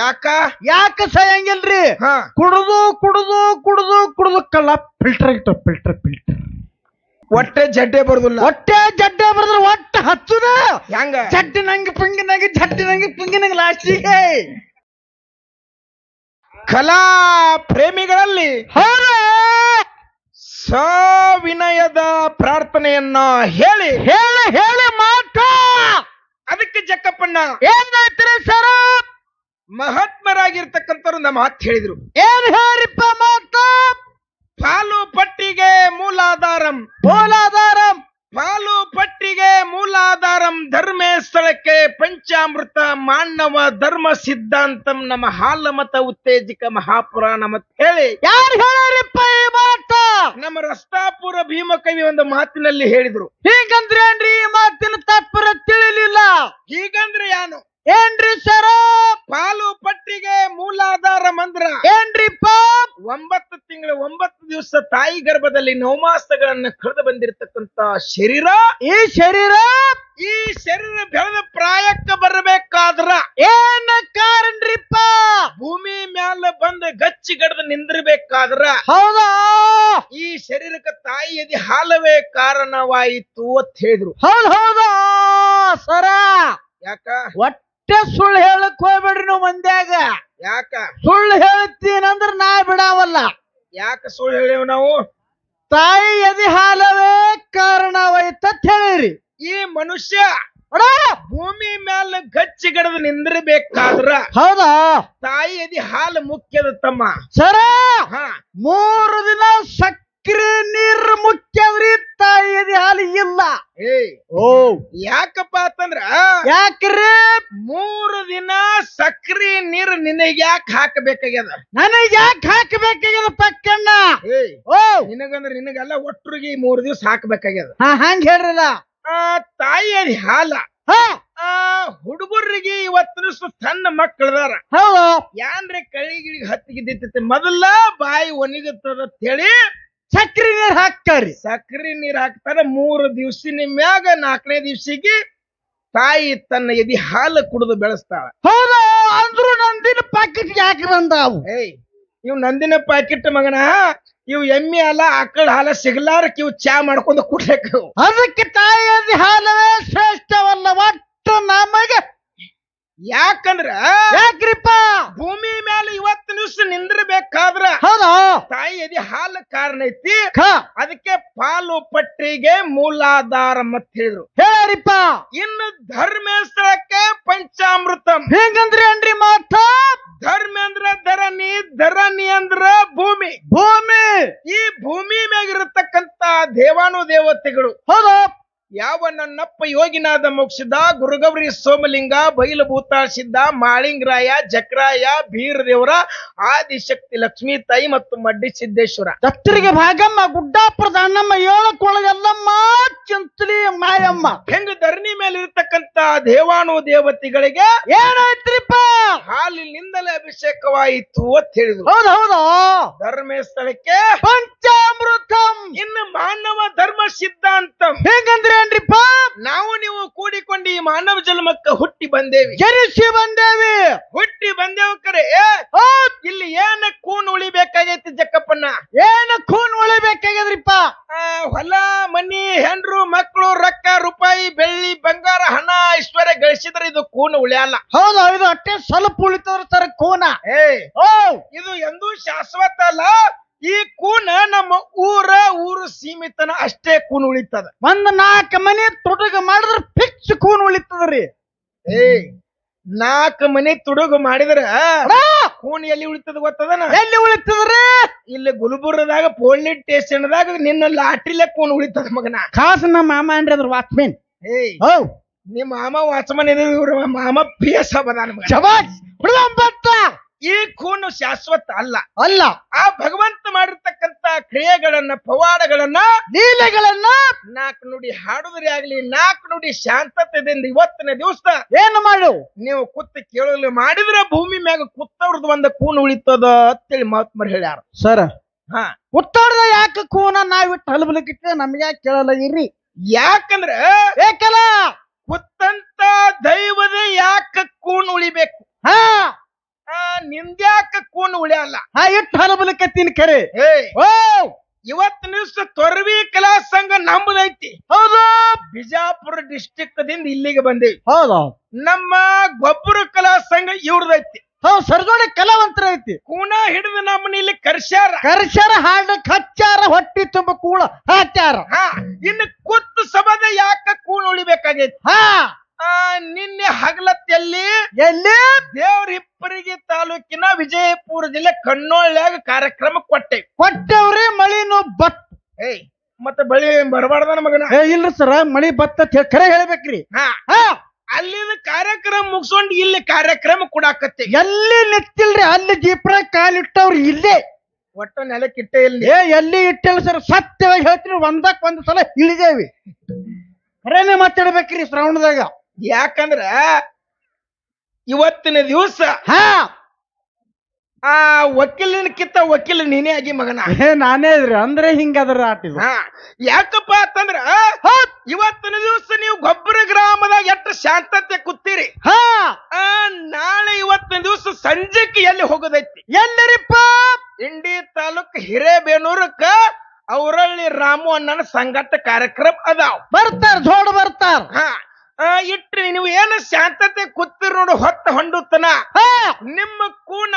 ಯಾಕ ಯಾಕ ಸಯಂಗಿಲ್ರಿ ಹಾ. ಕುಡುದು ಕುಡ್ದು ಕುಡ್ದು ಕಲ್ಲ ಫಿಲ್ಟರ್ ಆಗಿತ್ತು ಫಿಲ್ಟರ್ ಫಿಲ್ಟರ್ ಒಟ್ಟೆ ಜಡ್ಡೆ ಬರುದಿಲ್ಲ ಒಟ್ಟೆ ಜಡ್ಡೆ ಬರದ್ರ ಒಟ್ಟ ಹಚ್ಚುದ ಹೆಂಗ ಜಡ್ಡಿನಂಗೆ ಪಿಂಗಿನಂಗೆ ನಂಗೆ ಪಿಂಗಿನಂಗೆ ಲಾಸ್ಟಿಗೆ ಕಲಾ ಪ್ರೇಮಿಗಳಲ್ಲಿ ಹ ವಿನಯದ ಪ್ರಾರ್ಥನೆಯನ್ನ ಹೇಳಿ ಹೇಳಿ ಹೇಳಿ ಮಾತ ಅದಕ್ಕೆ ಜಕ್ಕಪ್ಪಣ್ಣ ಏನ್ ಮಾಡ್ತೀರಿ ಸರ್ ಮಹಾತ್ಮರಾಗಿರ್ತಕ್ಕಂಥವ್ರು ನಮ್ಮ ಮಾತು ಹೇಳಿದ್ರು ಏನ್ ಹೇಳಿಪ್ಪ ಮಾತು ಪಾಲು ಪಟ್ಟಿಗೆ ಮೂಲಾಧಾರಂ ಮೂಲಾಧಾರಂ ಪಾಲು ಪಟ್ಟಿಗೆ ಮೂಲಾಧಾರಂ ಧರ್ಮೇ ಸ್ಥಳಕ್ಕೆ ಪಂಚಾಮೃತ ಮಾನವ ಧರ್ಮ ಸಿದ್ಧಾಂತಂ ನಮ್ಮ ಹಾಲಮತ ಉತ್ತೇಜಕ ಮಹಾಪುರಾಣ ಮತ್ ಹೇಳಿ ಯಾರು ಹೇಳಿಪ್ಪ ಈ ಮಾತು ನಮ್ಮ ರಸ್ತಾಪುರ ಭೀಮಕವಿ ಒಂದು ಮಾತಿನಲ್ಲಿ ಹೇಳಿದ್ರು ಹೀಗಂದ್ರೆ ಈ ಮಾತು ಗರ್ಭದಲ್ಲಿ ನವಮಾಸ್ತಗಳನ್ನ ಕಳೆದು ಬಂದಿರತಕ್ಕಂತ ಶರೀರ ಈ ಶರೀರ ಈ ಶರೀರ ಬೆಳೆದ ಪ್ರಾಯಕ್ಕ ಬರಬೇಕಾದ್ರ ಏನ ಕಾರಣ್ರಿಪ್ಪ ಭೂಮಿ ಮ್ಯಾಲ ಬಂದ ಗಚ್ಚಿ ಗಡದ ನಿಂದಿರ್ಬೇಕಾದ್ರ ಹೌದಾ ಈ ಶರೀರಕ್ಕೆ ತಾಯಿಯದಿ ಹಾಲವೇ ಕಾರಣವಾಯಿತು ಅಂತ ಹೇಳಿದ್ರು ಹೌದು ಹೌದಾ ಸರ ಯಾಕ ಒಟ್ಟೆ ಸುಳ್ಳು ಹೇಳಕ್ ಹೋಗ್ಬೇಡ್ರಿ ನೀವು ಮಂದ್ಯಾಗ ಯಾಕ ಸುಳ್ಳು ಹೇಳ್ತೀನಂದ್ರ ನಾ ಬಿಡಾವಲ್ಲ ಯಾಕೆ ಸುಳ್ಳು ಹೇಳಿವು ನಾವು ತಾಯಿ ಎದಿ ಹಾಲವೇ ಕಾರಣವಾಯ್ತ ಹೇಳಿರಿ ಈ ಮನುಷ್ಯ ಭೂಮಿ ಮ್ಯಾಲ ಗಿಡದ ನಿಂದಿರ್ಬೇಕಾದ್ರ ಹೌದಾ ತಾಯಿ ಎದಿ ಹಾಲು ಮುಖ್ಯದ ತಮ್ಮ ಸರ ಮೂರು ದಿನ ಸಕ್ಕರೆ ನೀರು ಮುಖ್ಯವ್ರಿ ತಾಯಿ ಎದಿ ಹಾಲು ಇಲ್ಲ ಓ ಯಾಕಪ್ಪ ಅಂತಂದ್ರ ಯಾಕ್ರಿ ಮೂರು ದಿನ ಸಕ್ರಿ ನೀರು ನಿನಗ್ ಯಾಕೆ ಹಾಕಬೇಕಾಗ್ಯದ ನನಗ್ ಯಾಕೆ ಹಾಕಬೇಕಾಗ್ಯದ ಪಕ್ಕಣ್ಣ ಏ ಓ ನಿನಗಂದ್ರ ನಿನಗೆಲ್ಲ ಒಟ್ಟರಿಗೆ ಮೂರು ದಿವಸ ಹಾಕಬೇಕಾಗ್ಯದ ಹಾ ಹಂಗ ಹೇಳ್ರಲ್ಲ ಆ ತಾಯಿಯ ಹಾಲ ಹಾ ಆ ಹುಡುಗರಿಗೆ ಇವತ್ತು ಸಣ್ಣ ಮಕ್ಕಳದಾರ ಹೌದು ಯಾನ್ರಿ ಕಳಿಗಿಳಿಗೆ ಹತ್ತಿಗೆ ದಿತ್ತ ಮೊದಲ ಬಾಯಿ ಒಣಗುತ್ತದ ಅಂತ ಹೇಳಿ ಸಕ್ರಿ ನೀರ್ ಹಾಕ್ತಾರಿ ಸಕ್ರಿ ನೀರ್ ಹಾಕ್ತಾರ ಮೂರು ದಿವಸ ನಿಮ್ಯಾಗ ನಾಲ್ಕನೇ ದಿವ್ಸಿಗೆ ತಾಯಿ ತನ್ನ ಎದಿ ಹಾಲು ಕುಡಿದು ಬೆಳೆಸ್ತಾಳ ಹೌದಾ ಅಂದ್ರು ನಂದಿನ ಪ್ಯಾಕೆಟ್ ಯಾಕೆ ಬಂದಾವು ಏಯ್ ಇವ್ ನಂದಿನ ಪ್ಯಾಕೆಟ್ ಮಗನ ಇವ್ ಎಮ್ಮಿ ಹಾಲ ಆಕಳ ಹಾಲ ಸಿಗ್ಲಾರ ಇವ್ ಚಾ ಮಾಡ್ಕೊಂಡು ಕುಡ್ಬೇಕು ಅದಕ್ಕೆ ತಾಯಿ ಎದಿ ಹಾಲವೇ ಶ್ರೇಷ್ಠವಲ್ಲ ಒಟ್ಟು ನಮಗೆ ಯಾಕಂದ್ರ ಯಾಕ್ರಿಪ್ಪ ಭೂಮಿ ಮೇಲೆ ಇವತ್ತು ನಿಮಿಷ ನಿಂದಿರ್ಬೇಕಾದ್ರ ತಾಯಿ ಎದಿ ಹಾಲು ಕಾರಣ ಐತಿ ಅದಕ್ಕೆ ಪಾಲು ಪಟ್ಟಿಗೆ ಮೂಲಾಧಾರ ಮತ್ ಹೇಳಿದ್ರು ಹೇಳಿಪ್ಪ ಇನ್ನು ಧರ್ಮೇಶ್ವರಕ್ಕೆ ಪಂಚಾಮೃತ ಹೆಂಗಂದ್ರಿ ಅನ್ರಿ ಮಾತ್ರ ಧರ್ಮ ಅಂದ್ರ ಧರಣಿ ಧರಣಿ ಅಂದ್ರ ಭೂಮಿ ಭೂಮಿ ಈ ಭೂಮಿ ಮ್ಯಾಗಿರತಕ್ಕಂತ ದೇವಾನು ದೇವತೆಗಳು ಹೌದಾ ಯಾವ ನನ್ನಪ್ಪ ಯೋಗಿನಾದ ಮೋಕ್ಷದ ಗುರುಗೌರಿ ಸೋಮಲಿಂಗ ಬೈಲ ಸಿದ್ಧ ಮಾಳಿಂಗರಾಯ ಜಕ್ರಾಯ ಬೀರ ದೇವರ ಆದಿಶಕ್ತಿ ಲಕ್ಷ್ಮೀ ತಾಯಿ ಮತ್ತು ಮಡ್ಡಿ ಸಿದ್ದೇಶ್ವರ ದತ್ತರಿಗೆ ಭಾಗಮ್ಮ ಗುಡ್ಡಾಪುರದ ಅಣ್ಣಮ್ಮ ಏಳಕೊಳ್ಳದಲ್ಲಮ್ಮ ಚಂತ್ರಿ ಮಾಯಮ್ಮ ಹೆಂಗ ಧರಣಿ ಮೇಲೆ ಇರ್ತಕ್ಕಂತ ದೇವಾನು ದೇವತೆಗಳಿಗೆ ಏನಾಯ್ತ್ರಿಪ್ಪ ಹಾಲಿನಿಂದಲೇ ಅಭಿಷೇಕವಾಯಿತು ಅಂತ ಹೇಳಿದ್ರು ಹೌದು ಹೌದು ಧರ್ಮಸ್ಥಳಕ್ಕೆ ಪಂಚಾಮೃತಂ ಇನ್ನು ಮಾನವ ಧರ್ಮ ಸಿದ್ಧಾಂತ ಹೇಗಂದ್ರೆ ನಾವು ನೀವು ಕೂಡಿಕೊಂಡು ಈ ಮಾನವ ಜನ್ಮಕ್ಕೆ ಹುಟ್ಟಿ ಬಂದೇವಿ ಜನಿಸಿ ಬಂದೇವಿ ಹುಟ್ಟಿ ಬಂದೇವು ಕರೆ ಇಲ್ಲಿ ಏನ ಕೂನ್ ಉಳಿಬೇಕಾಗೈತಿ ಜಕ್ಕಪ್ಪನ ಏನ ಕೂನ್ ಉಳಿಬೇಕಾಗ್ಯದ್ರಿಪ್ಪ ಹೊಲ ಮನಿ ಹೆಂಡ್ರು ಮಕ್ಕಳು ರೊಕ್ಕ ರೂಪಾಯಿ ಬೆಳ್ಳಿ ಬಂಗಾರ ಹಣ ಐಶ್ವರ್ಯ ಗಳಿಸಿದ್ರೆ ಇದು ಕೂನ್ ಉಳಿಯಲ್ಲ ಹೌದು ಇದು ಅಟ್ಟೆ ಸ್ವಲ್ಪ ಉಳಿತದ್ರ ತರ ಕೂನ ಏ ಓ ಇದು ಎಂದೂ ಶಾಶ್ವತ ಅಲ್ಲ ಈ ಕೂನ ನಮ್ಮ ಊರ ಊರು ಸೀಮಿತನ ಅಷ್ಟೇ ಕೂನ್ ಉಳಿತದ ಒಂದ್ ನಾಲ್ಕು ಮನೆ ತುಡುಗ ಮಾಡಿದ್ರೆ ಫಿಕ್ಸ್ ಕೂನ್ ಉಳಿತದ್ರಿ ಏ ನಾಲ್ಕು ಮನೆ ತುಡುಗು ಮಾಡಿದ್ರ ಕೂನ್ ಎಲ್ಲಿ ಉಳಿತದ ಗೊತ್ತದನ ಎಲ್ಲಿ ಉಳಿತದ್ರಿ ಇಲ್ಲಿ ಗುಲ್ಬುರ್ಗದಾಗ ಪೊಲೀಸ್ ಟೇಷನ್ದಾಗ ನಿನ್ನ ಲಾಟ್ರಿಲೆ ಕೂನ್ ಉಳಿತದ ಮಗನ ಖಾಸ್ ನಮ್ಮ ಮಾಮ ಅನ್ರಿ ಅದ್ರ ವಾಚ್ಮೆನ್ ಏಯ್ ನಿಮ್ಮ ಮಾಮ ವಾಚ್ಮನ್ ಇದ್ರು ಮಾಮ ಪಿ ಎಸ್ ಹಬ್ಬದ ಹುಡುಗ ಶಾಶ್ವತ ಅಲ್ಲ ಅಲ್ಲ ಆ ಭಗವಂತ ಮಾಡಿರ್ತಕ್ಕಂತ ಕ್ರಿಯೆಗಳನ್ನ ಪವಾಡಗಳನ್ನ ಲೀಲೆಗಳನ್ನ ನಾಲ್ಕು ನುಡಿ ಹಾಡುದ್ರೆ ಆಗ್ಲಿ ನಾಲ್ಕು ನುಡಿ ಶಾಂತತೆದಿಂದ ಇವತ್ತಿನ ದಿವಸ ಏನು ಮಾಡು ನೀವು ಕುತ್ತ ಕೇಳಲು ಮಾಡಿದ್ರೆ ಭೂಮಿ ಮ್ಯಾಗ ಕುತ್ತವ್ರದ್ ಒಂದ ಕೂನ್ ಉಳಿತದ ಅಂತೇಳಿ ಮಹಾತ್ಮರು ಹೇಳ್ಯಾರ ಸರ್ ಹಾ ಕುತ್ತವ್ರದ ಯಾಕೆ ಕೂನ ನಾವಿಟ್ಟು ಹಲಬಲಿಕ್ಕೆ ನಮ್ಗೆ ಕೇಳಲ್ಲ ಇರ್ರಿ ಯಾಕಂದ್ರೆ ಏಕಲ ಕುತ್ತಂತ ದೈವದ ಯಾಕ ಕೂನ್ ಉಳಿಬೇಕು ಹಾ ನಿಂದ್ಯಾಕ ಕೂನ್ ಉಳಿಯಲ್ಲ ಹಾ ಇಟ್ಟು ಹಲಬಲಕತ್ತೀನಿ ಕರೆ ಏ ಓ ಇವತ್ತು ನಿವ್ಸ ತೊರವಿ ಕಲಾ ಸಂಘ ನಂಬುದೈತಿ ಹೌದು ಬಿಜಾಪುರ ಡಿಸ್ಟಿಕ್ ದಿಂದ ಇಲ್ಲಿಗೆ ಬಂದೇವಿ ಹೌದು ನಮ್ಮ ಗೊಬ್ಬರ ಕಲಾ ಸಂಘ ಇವ್ರದೈತಿ ಹೌದು ಸರ್ಗೋಡ ಕಲಾವಂತರ ಐತಿ ಕೂಣ ಹಿಡಿದು ನಮ್ಮನ ಇಲ್ಲಿ ಕರ್ಸ್ಯಾರ ಕರ್ಶರ ಹಾಡಕ್ ಹಚ್ಚಾರ ಹೊಟ್ಟಿ ತುಂಬ ಕೂಳ ಹಚ್ಚಾರ ಇನ್ನು ಕುತ್ತು ಸಭದ ಯಾಕ ಕೂಣ ಉಳಿಬೇಕಾಗೈತಿ ಹಾ ಆ ನಿನ್ನೆ ಹಗಲತ್ತಲ್ಲಿ ಎಲ್ಲಿ ದೇವ್ರಿಪ್ಪರಿಗೆ ತಾಲೂಕಿನ ವಿಜಯಪುರ ಜಿಲ್ಲೆ ಕಣ್ಣೊಳ್ಳ್ಯಾಗ ಕಾರ್ಯಕ್ರಮ ಕೊಟ್ಟೆ ಕೊಟ್ಟವ್ರಿ ಮಳಿನು ಬತ್ ಏಯ್ ಮತ್ತೆ ಬಳಿ ಬರಬಾರ್ದ ಮಗನ ಇಲ್ರಿ ಸರ ಮಳಿ ಬತ್ತ ಕರೆ ಹೇಳ್ಬೇಕ್ರಿ ಹಾ ಹಾ ಅಲ್ಲಿನ ಕಾರ್ಯಕ್ರಮ ಮುಗಿಸ್ಕೊಂಡು ಇಲ್ಲಿ ಕಾರ್ಯಕ್ರಮ ಕೊಡಾಕತ್ತೆ ಎಲ್ಲಿ ನೆತ್ತಿಲ್ರಿ ಅಲ್ಲಿ ದೀಪ್ರ ಕಾಲಿಟ್ಟವ್ರು ಇಲ್ಲೇ ಒಟ್ಟ ನೆಲಕ್ಕಿಟ್ಟೆ ಇಲ್ಲಿ ಏ ಎಲ್ಲಿ ಇಟ್ಟಿಲ್ಲ ಸರ್ ಸತ್ಯವಾಗಿ ಹೇಳ್ತೀನಿ ಒಂದಕ್ ಒಂದ್ ಸಲ ಇಳಿದೇವಿ ಖರೇನೆ ಮಾತಾಡ್ಬೇಕ್ರಿ ಶ್ರಾವಣದಾಗ ಯಾಕಂದ್ರ ಇವತ್ತಿನ ದಿವಸ ಹಾ ಆ ಕಿತ್ತ ವಕೀಲ ನೀನೇ ಆಗಿ ಮಗನ ಹೇ ನಾನೇ ಇದ್ರಿ ಅಂದ್ರೆ ಹಿಂಗದ್ರ ಆಟ ಯಾಕಪ್ಪ ಅಂತಂದ್ರ ಇವತ್ತಿನ ದಿವಸ ನೀವು ಗೊಬ್ಬರ ಗ್ರಾಮದಾಗ ಎಷ್ಟು ಶಾಂತತೆ ಕೂತೀರಿ ಹಾ ನಾಳೆ ಇವತ್ತಿನ ದಿವಸ ಸಂಜೆಕ್ಕೆ ಎಲ್ಲಿ ಹೋಗೋದೈತಿ ಎಲ್ಲರಿಪ್ಪ ಇಂಡಿ ತಾಲೂಕ್ ಹಿರೇಬೇನೂರಕ್ಕ ಅವರಳ್ಳಿ ರಾಮು ಅಣ್ಣನ ಸಂಘಟ ಕಾರ್ಯಕ್ರಮ ಅದಾವ ಬರ್ತಾರ ಜೋಡ್ ಬರ್ತಾರ ಹಾ ಇಟ್ರಿ ನೀವು ಏನು ಶಾಂತತೆ ಕೂತಿರ್ ನೋಡು ಹೊತ್ತ ಹೊಂಡುತ್ತನ ನಿಮ್ಮ ಕೂನ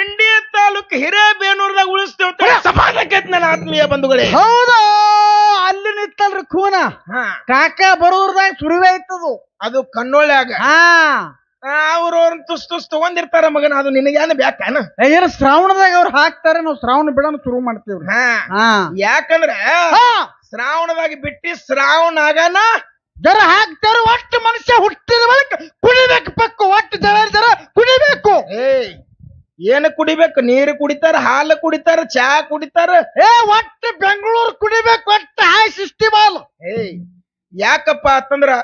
ಇಂಡಿಯ ತಾಲೂಕ್ ಹಿರೇಬೇನೂರದಾಗ ಉಳಿಸ್ತೇವೆ ಸಮಾಜಕ್ಕೆ ನನ್ನ ಆತ್ಮೀಯ ಬಂಧುಗಳೇ ಹೌದು ಅಲ್ಲಿ ನಿತ್ತಲ್ರಿ ಕೂನ ಕಾಕ ಬರೋರ್ದಾಗ ಸುರಿವೆ ಇತ್ತದು ಅದು ಕಣ್ಣೊಳ್ಯಾಗ ಅವ್ರ ಅವ್ರನ್ನ ತುಸ್ ತುಸ್ ತಗೊಂಡಿರ್ತಾರ ಮಗನ ಅದು ನಿನಗೇನು ಬ್ಯಾಕನ ಏನ ಶ್ರಾವಣದಾಗ ಅವ್ರು ಹಾಕ್ತಾರೆ ನಾವು ಶ್ರಾವಣ ಬಿಡನ ಶುರು ಮಾಡ್ತೀವ್ರಿ ಯಾಕಂದ್ರೆ ಶ್ರಾವಣದಾಗ ಬಿಟ್ಟಿ ಶ್ರಾವಣ ಆಗನ ಜರ ಹಾಕ್ತಾರ ಒಟ್ಟು ಮನುಷ್ಯ ಹುಟ್ಟಿದ ಕುಡಿಬೇಕು ಪಕ್ಕ ಒಟ್ಟು ಜರ ಕುಡಿಬೇಕು ಏನು ಕುಡಿಬೇಕು ನೀರು ಕುಡಿತಾರ ಹಾಲು ಕುಡಿತಾರ ಚಹಾ ಕುಡಿತಾರ ಏ ಒಟ್ಟು ಬೆಂಗಳೂರು ಕುಡಿಬೇಕು ಒಟ್ಟು ಹಾಯ್ ಸೃಷ್ಟಿ ಬಾಲ್ ಯಾಕಪ್ಪ ಅಂತಂದ್ರ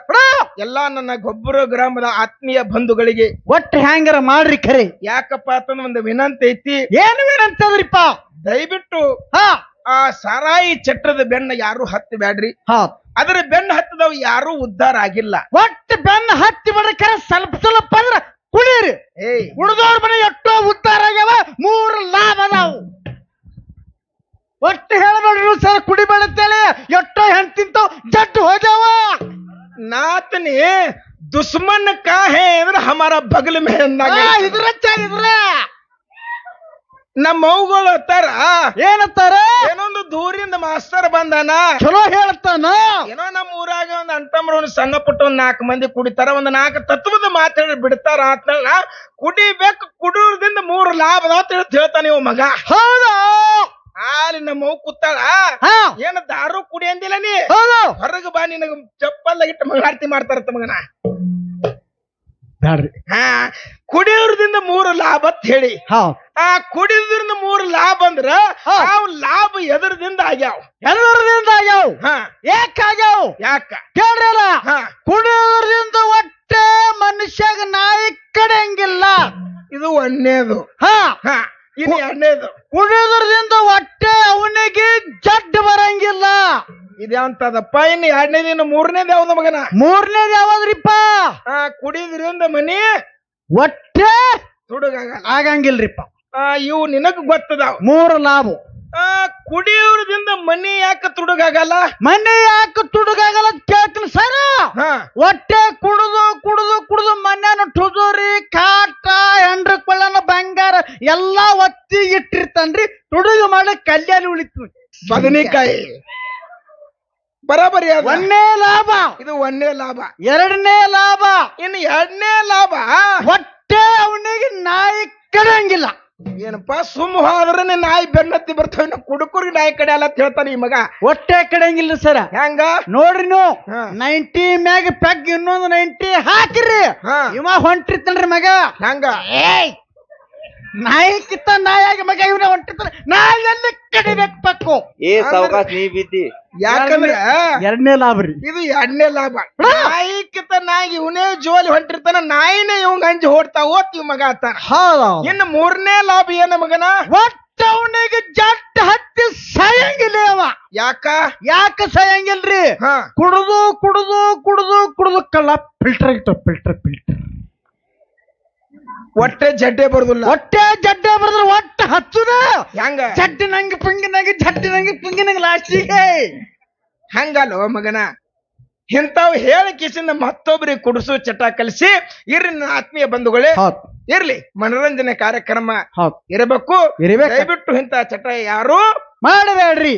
ಎಲ್ಲಾ ನನ್ನ ಗೊಬ್ಬರ ಗ್ರಾಮದ ಆತ್ಮೀಯ ಬಂಧುಗಳಿಗೆ ಒಟ್ಟು ಹ್ಯಾಂಗರ ಮಾಡ್ರಿ ಖರೆ ಯಾಕಪ್ಪ ಅಂತಂದ್ರೆ ಒಂದು ವಿನಂತಿ ಐತಿ ಏನು ವಿನಂತಿ ಅದ್ರಿಪ್ಪ ದಯವಿಟ್ಟು ಹಾ ಆ ಸಾರಾಯಿ ಚಟ್ರದ ಬೆನ್ನ ಯಾರು ಹತ್ತಿ ಬ್ಯಾಡ್ರಿ ಅದ್ರ ಅದರ ಬೆನ್ನ ಹತ್ತದವ್ ಯಾರು ಉದ್ಧಾರ ಆಗಿಲ್ಲ ಒಟ್ಟು ಬೆನ್ನ ಹತ್ತಿ ಬಡಕರ ಸ್ವಲ್ಪ ಸ್ವಲ್ಪ ಅಂದ್ರ ಕುಳಿರಿ ಏಯ್ ಉಳಿದವ್ರ ಎಷ್ಟೋ ಉದ್ಧಾರ ಆಗ್ಯಾವ ಮೂರು ಲಾಭ ನಾವು ಒಟ್ಟು ಹೇಳಬೇಡ್ರಿ ಸರ್ ಕುಡಿ ಅಂತೇಳಿ ಎಷ್ಟೋ ಹೆಣ್ ಜಡ್ಡು ಹೋದವ ನಾತನಿ ದುಶ್ಮನ್ ಕಾಹೆ ಅಂದ್ರೆ ಹಮಾರ ಬಗಲ ಮೇ ಇದ್ರ ನಮ್ಮ ಅವುಗಳು ಅತ್ತಾರ ಏನತ್ತಾರ ಏನೊಂದು ದೂರಿಂದ ಮಾಸ್ತರ್ ಬಂದಾನ ಚಲೋ ಹೇಳ್ತಾನ ಏನೋ ನಮ್ಮ ಊರಾಗ ಒಂದು ಅಂತಮ್ರ ಒಂದ್ ಸಣ್ಣ ಪುಟ್ಟ ಒಂದ್ ನಾಲ್ಕು ಮಂದಿ ಕುಡಿತಾರ ಒಂದ್ ನಾಲ್ಕು ತತ್ವದ ಮಾತಾಡಿ ಬಿಡ್ತಾರ ಅಂತಲ್ಲ ಕುಡಿಬೇಕು ಕುಡಿಯೋದ್ರಿಂದ ಮೂರು ಲಾಭ ಅಂತ ಹೇಳ್ತಾನೆ ಇವ್ ಮಗ ಹೌದಾ ಅಲ್ಲಿ ನಮ್ಮ ಅವ್ ಕೂತಾಳ ಹಾ. ಏನ ದಾರು ಕುಡಿ ಅಂದಿಲ್ಲ ನೀ ಹೌದು ಹೊರಗೆ ಬಾ ನಿನಗ ಚಪ್ಪಲ್ ಇಟ್ಟು ಮಗಳಾರ್ತಿ ಮಾಡ್ತಾರ ಮಗನ ಹಾ ಕುಡಿಯೋದ್ರಿಂದ ಮೂರು ಲಾಭ ಅಂತ ಹೇಳಿ ಹಾ ಆ ಕುಡಿದ್ರಿಂದ ಮೂರ್ ಲಾಭ ಅಂದ್ರ ಆ ಲಾಭ ಎದುರದಿಂದ ಆಗ್ಯಾವ ಎದುರದಿಂದ ಆಗ್ಯಾವ ಯಾಕ ಆಗ್ಯಾವ ಯಾಕ ಕೇಳ್ರಲ್ಲ ಕುಡಿಯೋದ್ರಿಂದ ಒಟ್ಟೆ ಮನುಷ್ಯಾಗ ನಾಯಿ ಕಡೆಯಂಗಿಲ್ಲ ಇದು ಒಂದೇದು ಹ ಇದು ಎರಡನೇದು ಕುಡಿಯೋದ್ರಿಂದ ಒಟ್ಟೆ ಅವನಿಗೆ ಜಡ್ ಬರಂಗಿಲ್ಲ ಇದ್ಯಾಂತದಪ್ಪ ಇನ್ನು ಎರಡನೇ ದಿನ ಮೂರನೇದು ಯಾವ್ದ ಮಗನ ಮೂರನೇದು ಯಾವ್ದ್ರಿಪ್ಪ ಕುಡಿದ್ರಿಂದ ಮನಿ ಒಟ್ಟೆ ತುಡುಗ ಆಗಂಗಿಲ್ರಿಪ್ಪ ಇವು ನಿನಗ್ ಗೊತ್ತದ ಮೂರು ಲಾಭ ಆ ಕುಡಿಯೋದ್ರಿಂದ ಮನಿ ಯಾಕೆ ತುಡುಗಾಗಲ್ಲ ಮನೆ ಯಾಕೆ ತುಡುಗಾಗಲ್ಲ ಕೇಳ್ತೀನಿ ಸರ ಹಾ ಹೊಟ್ಟೆ ಕುಡಿದು ಕುಡಿದು ಕುಡಿದು ಮನ್ಯಾನ ಟುಜುರಿ ಕಾಟ ಹೆಂಡ್ರ ಕೊಳ್ಳನ ಬಂಗಾರ ಎಲ್ಲಾ ಒತ್ತಿ ಇಟ್ಟಿರ್ತಾನ್ರಿ ತುಡುಗು ಮಾಡಿ ಕಲ್ಯಾಣ ಉಳಿತು ಬದನೆಕಾಯಿ ಬರಾಬರಿ ಒಂದೇ ಒಂದನೇ ಲಾಭ ಇದು ಒಂದೇ ಲಾಭ ಎರಡನೇ ಲಾಭ ಇನ್ನು ಎರಡನೇ ಲಾಭ ಹೊಟ್ಟೆ ಅವನಿಗೆ ನಾಯಿ ಕಡಂಗಿಲ್ಲ ಏನಪ್ಪ ಸುಮ್ಮ ಹೋದ್ರೆ ನಾಯಿ ಬೆನ್ನತ್ತಿ ಬರ್ತೇವೆ ಕುಡುಕುರಿ ನಾಯಿ ಕಡೆ ಅಲ್ಲ ಅಂತ ಹೇಳ್ತಾನೆ ಈ ಮಗ ಒಟ್ಟೆ ಕಡೆಯಂಗಿಲ್ಲ ಸರ ಹೆಂಗ ನೋಡ್ರಿ ನೀವು ನೈಂಟಿ ಮ್ಯಾಗ ಪೆಗ್ ಇನ್ನೊಂದು ನೈಂಟಿ ಹಾಕಿರಿ ಇವ ಹೊಂಟಿರ್ತಲ್ರಿ ಮಗ ಹೆಂಗ ಏಯ್ ನಾಯಿ ಕಿತ್ತ ನಾಯಾಗಿ ಮಗ ಇವನ ಹೊಂಟಿರ್ತಾನೆ ನಾಯಲ್ಲಿ ಕಡಿಬೇಕು ಪಕ್ಕು ಏ ಸಾವಕಾಶ ನೀ ಬಿದ್ದಿ ಯಾಕಂದ್ರೆ ಎರಡನೇ ಲಾಭ ರೀ ಇದು ಎರಡನೇ ಲಾಭ ನಾಯಿ ಕಿತ್ತ ನಾಯಿ ಇವನೇ ಜೋಲಿ ಹೊಂಟಿರ್ತಾನ ನಾಯಿನೇ ಇವಂಗ ಅಂಜಿ ಹೊಡ್ತಾ ಓತ್ ಮಗ ಮಗ ಹಾ ಇನ್ನು ಮೂರನೇ ಲಾಭ ಏನ ಮಗನ ಒಟ್ಟವನಿಗೆ ಜಟ್ ಹತ್ತಿ ಸಯಂಗಿಲ್ಲ ಅವ ಯಾಕ ಯಾಕ ಸಯಂಗಿಲ್ರಿ ಕುಡಿದು ಕುಡ್ದು ಕುಡ್ದು ಕುಡ್ದು ಕಲ್ಲ ಫಿಲ್ಟರ್ ಫಿಲ್ಟರ್ ಫಿಲ್ಟರ್ ಒಟ್ಟೆ ಜಡ್ಡೆ ಬರುದಿಲ್ಲ ಒಟ್ಟೆ ಜಡ್ಡೆ ಬರದ್ರ ಒಟ್ಟ ಹಚ್ಚುದ ಹೆಂಗ ಜಡ್ಡಿನಂಗ ಪಿಂಗಿನಾಗ ಜಡ್ಡಿನಂಗ ಪಿಂಗಿನಾಗ ಲಾಸ್ಟಿಗೆ ಹಂಗಲ್ಲೋ ಮಗನ ಇಂಥವ್ ಹೇಳಿ ಕಿಸಿಂದ ಮತ್ತೊಬ್ಬರಿಗೆ ಕುಡಿಸು ಚಟ ಕಲಿಸಿ ಇರ್ರಿ ನನ್ನ ಆತ್ಮೀಯ ಬಂಧುಗಳೇ ಇರ್ಲಿ ಮನರಂಜನೆ ಕಾರ್ಯಕ್ರಮ ಇರಬೇಕು ಇರಬೇಕು ಬಿಟ್ಟು ಇಂತ ಚಟ ಯಾರು ಮಾಡಬೇಡ್ರಿ